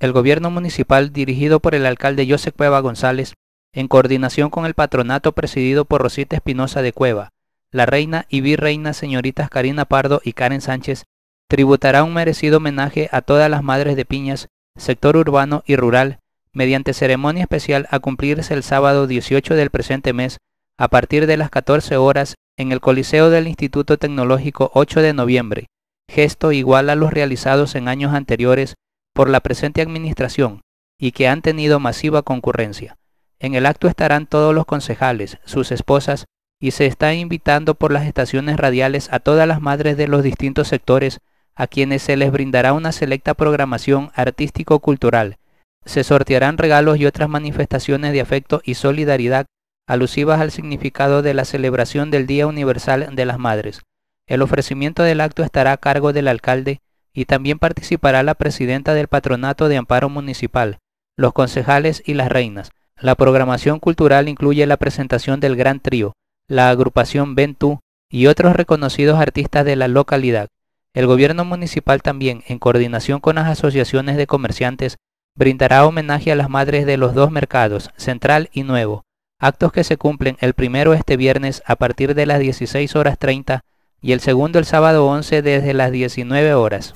el gobierno municipal dirigido por el alcalde José Cueva González, en coordinación con el patronato presidido por Rosita Espinosa de Cueva, la reina y virreina señoritas Karina Pardo y Karen Sánchez, tributará un merecido homenaje a todas las madres de piñas, sector urbano y rural, mediante ceremonia especial a cumplirse el sábado 18 del presente mes, a partir de las 14 horas, en el Coliseo del Instituto Tecnológico 8 de noviembre, gesto igual a los realizados en años anteriores por la presente Administración y que han tenido masiva concurrencia. En el acto estarán todos los concejales, sus esposas, y se está invitando por las estaciones radiales a todas las madres de los distintos sectores a quienes se les brindará una selecta programación artístico-cultural. Se sortearán regalos y otras manifestaciones de afecto y solidaridad alusivas al significado de la celebración del Día Universal de las Madres. El ofrecimiento del acto estará a cargo del alcalde y también participará la presidenta del Patronato de Amparo Municipal, los concejales y las reinas. La programación cultural incluye la presentación del Gran Trío, la agrupación Ventú y otros reconocidos artistas de la localidad. El gobierno municipal también, en coordinación con las asociaciones de comerciantes, brindará homenaje a las madres de los dos mercados, Central y Nuevo, actos que se cumplen el primero este viernes a partir de las 16 horas 30 y el segundo el sábado 11 desde las 19 horas.